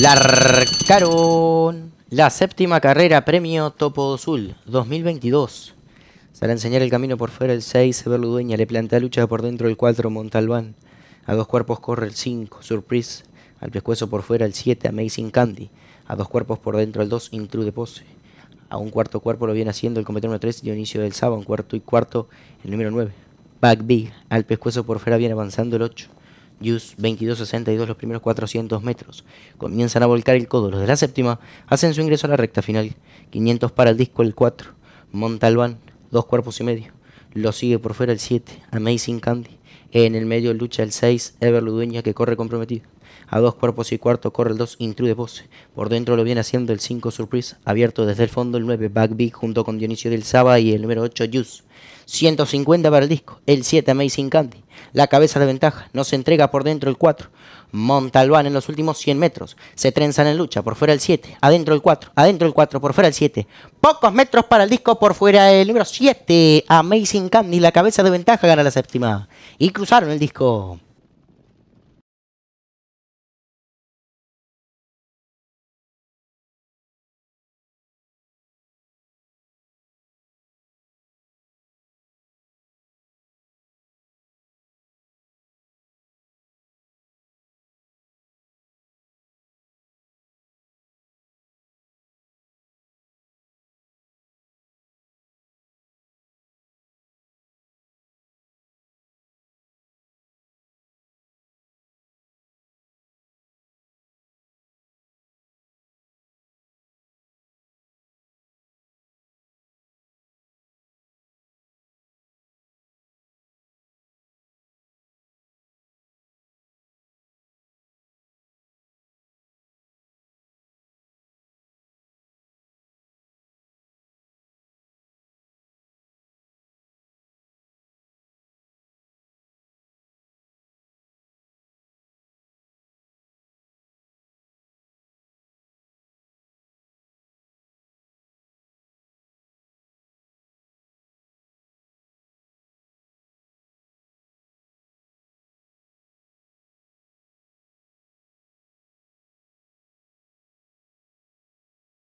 Largaron la séptima carrera Premio Topo Azul 2022. Sale a enseñar el camino por fuera el 6, verlo Dueña le plantea lucha por dentro el 4, Montalbán. A dos cuerpos corre el 5, Surprise. Al pescuezo por fuera el 7, Amazing Candy. A dos cuerpos por dentro el 2, Intrude Pose. A un cuarto cuerpo lo viene haciendo el competidor número 3, Dionisio del sábado, Un cuarto y cuarto el número 9, Back Big. Al pescuezo por fuera viene avanzando el 8. Yus 2262 los primeros 400 metros. Comienzan a volcar el codo. Los de la séptima hacen su ingreso a la recta final. 500 para el disco el 4. Montalban dos cuerpos y medio. Lo sigue por fuera el 7. Amazing Candy. En el medio lucha el 6. Ever que corre comprometido. A dos cuerpos y cuarto corre el 2 Intrude Pose. Por dentro lo viene haciendo el 5 Surprise. Abierto desde el fondo el 9 Back Big junto con Dionisio del Saba y el número 8 Juice. 150 para el disco. El 7 Amazing Candy. La cabeza de ventaja. No se entrega por dentro el 4. Montalbán en los últimos 100 metros. Se trenzan en lucha. Por fuera el 7. Adentro el 4. Adentro el 4. Por fuera el 7. Pocos metros para el disco. Por fuera el número 7. Amazing Candy. La cabeza de ventaja gana la séptima. Y cruzaron el disco.